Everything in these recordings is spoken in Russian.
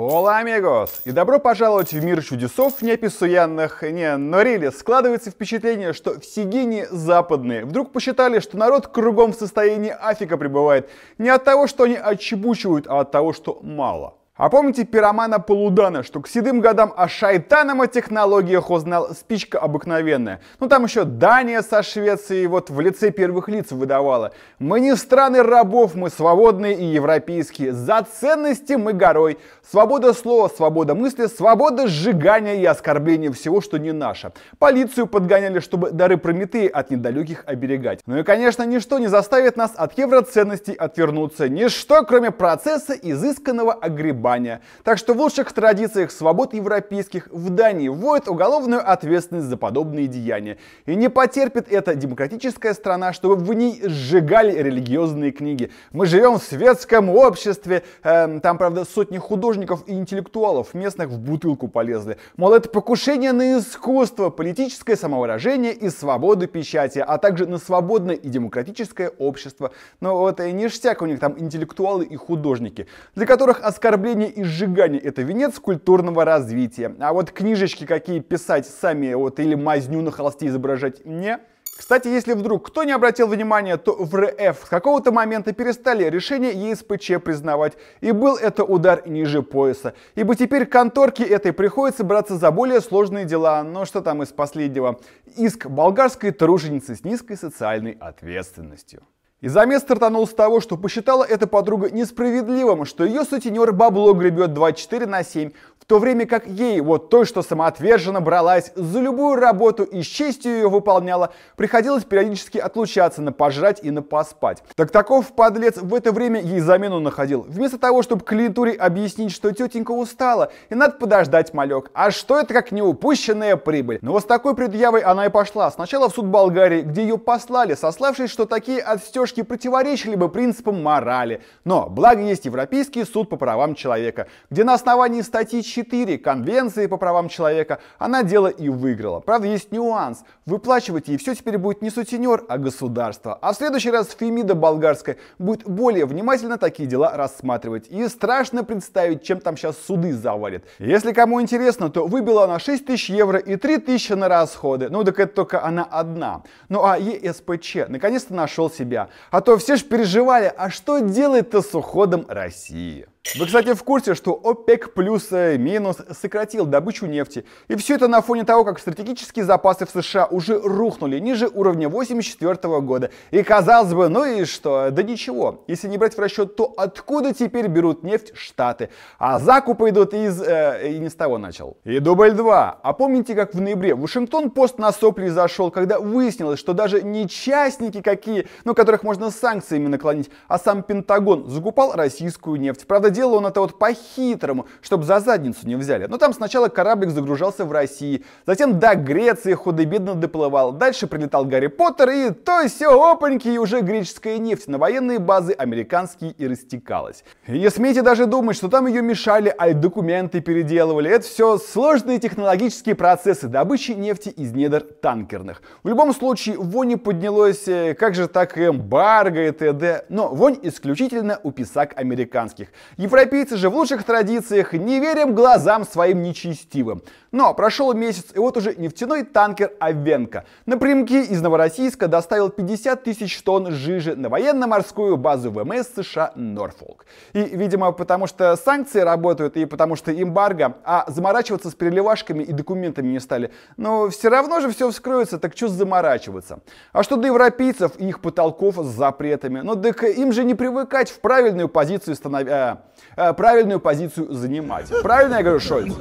Ола, амигос! И добро пожаловать в мир чудесов неописуянных. Не, но рели складывается впечатление, что все Сигине западные вдруг посчитали, что народ кругом в состоянии афика пребывает. Не от того, что они отчебучивают, а от того, что мало. А помните пиромана Полудана, что к седым годам о шайтаном о технологиях узнал спичка обыкновенная. Ну там еще Дания со Швецией вот в лице первых лиц выдавала. Мы не страны рабов, мы свободные и европейские. За ценности мы горой. Свобода слова, свобода мысли, свобода сжигания и оскорбления всего, что не наше. Полицию подгоняли, чтобы дары Прометея от недалеких оберегать. Ну и, конечно, ничто не заставит нас от евроценностей отвернуться. Ничто, кроме процесса изысканного огреба Албания. Так что в лучших традициях свобод европейских в Дании вводят уголовную ответственность за подобные деяния. И не потерпит эта демократическая страна, чтобы в ней сжигали религиозные книги. Мы живем в светском обществе, эм, там, правда, сотни художников и интеллектуалов местных в бутылку полезли. Мол, это покушение на искусство, политическое самовыражение и свободу печати, а также на свободное и демократическое общество. Но вот и ништяк у них там интеллектуалы и художники, для которых оскорбление плавление и сжигание – это венец культурного развития. А вот книжечки какие писать сами вот или мазню на холсте изображать – не. Кстати, если вдруг кто не обратил внимания, то в РФ с какого-то момента перестали решение ЕСПЧ признавать. И был это удар ниже пояса. Ибо теперь конторке этой приходится браться за более сложные дела. Но что там из последнего? Иск болгарской труженицы с низкой социальной ответственностью. И замес стартанул с того, что посчитала эта подруга несправедливым, что ее сутенер бабло гребет 24 на 7 то время как ей, вот той, что самоотверженно бралась за любую работу и с честью ее выполняла, приходилось периодически отлучаться на пожрать и на поспать. Так таков подлец в это время ей замену находил. Вместо того, чтобы клиентуре объяснить, что тетенька устала и надо подождать малек. А что это как неупущенная прибыль? Но ну, вот с такой предъявой она и пошла. Сначала в суд Болгарии, где ее послали, сославшись, что такие отстежки противоречили бы принципам морали. Но, благо есть Европейский суд по правам человека, где на основании статьи Четыре Конвенции по правам человека она дело и выиграла. Правда, есть нюанс. Выплачивать ей все теперь будет не сутенер, а государство. А в следующий раз Фемида Болгарская будет более внимательно такие дела рассматривать. И страшно представить, чем там сейчас суды завалит. Если кому интересно, то выбила она 6 тысяч евро и 3 тысячи на расходы. Ну так это только она одна. Ну а ЕСПЧ наконец-то нашел себя. А то все же переживали, а что делает-то с уходом России? Вы, кстати, в курсе, что ОПЕК плюс э, минус сократил добычу нефти. И все это на фоне того, как стратегические запасы в США уже рухнули ниже уровня 1984 года. И казалось бы, ну и что? Да ничего. Если не брать в расчет, то откуда теперь берут нефть Штаты? А закупы идут из... Э, и не с того начал. И дубль 2. А помните, как в ноябре Вашингтон пост на сопли зашел, когда выяснилось, что даже не частники какие, ну, которых можно санкциями наклонить, а сам Пентагон закупал российскую нефть. Правда, делал он это вот по-хитрому, чтобы за задницу не взяли. Но ну, там сначала кораблик загружался в России, затем до Греции худо-бедно доплывал, дальше прилетал Гарри Поттер и то и все, опаньки, и уже греческая нефть на военные базы американские и растекалась. И не смейте даже думать, что там ее мешали, а и документы переделывали. Это все сложные технологические процессы добычи нефти из недр танкерных. В любом случае, вонь поднялось, э, как же так, эмбарго и т.д. Но вонь исключительно у писак американских. Европейцы же в лучших традициях не верим глазам своим нечестивым. Но прошел месяц, и вот уже нефтяной танкер «Овенко» напрямки из Новороссийска доставил 50 тысяч тонн жижи на военно-морскую базу ВМС США «Норфолк». И, видимо, потому что санкции работают и потому что эмбарго, а заморачиваться с переливашками и документами не стали. Но все равно же все вскроется, так что заморачиваться. А что до европейцев и их потолков с запретами? Ну так им же не привыкать в правильную позицию становя а, Э, правильную позицию занимать. Правильно я говорю, Шольц?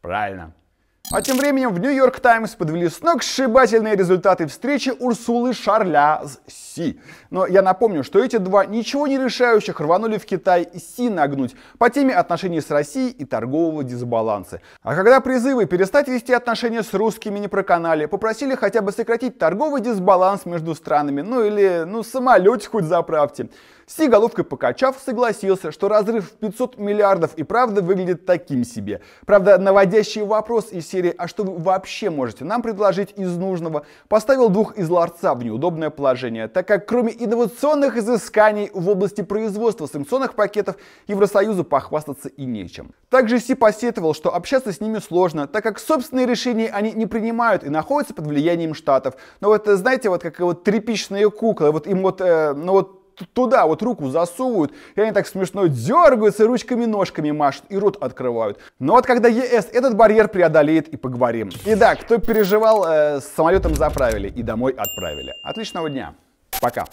Правильно. А тем временем в Нью-Йорк Таймс подвели сногсшибательные результаты встречи Урсулы Шарля с Си. Но я напомню, что эти два ничего не решающих рванули в Китай Си нагнуть по теме отношений с Россией и торгового дисбаланса. А когда призывы перестать вести отношения с русскими не проканали, попросили хотя бы сократить торговый дисбаланс между странами, ну или, ну, самолете хоть заправьте. Си головкой покачав, согласился, что разрыв в 500 миллиардов и правда выглядит таким себе. Правда, наводящий вопрос из серии серии «А что вы вообще можете нам предложить из нужного?» поставил двух из ларца в неудобное положение, так как кроме инновационных изысканий в области производства санкционных пакетов Евросоюзу похвастаться и нечем. Также Си посетовал, что общаться с ними сложно, так как собственные решения они не принимают и находятся под влиянием штатов. Но вот э, знаете, вот как э, вот тряпичные куклы, вот им вот, э, ну вот туда вот руку засовывают, и они так смешно дергаются, ручками-ножками машут и рот открывают. Но вот когда ЕС этот барьер преодолеет и поговорим. И да, кто переживал, э, с самолетом заправили и домой отправили. Отличного дня. Пока.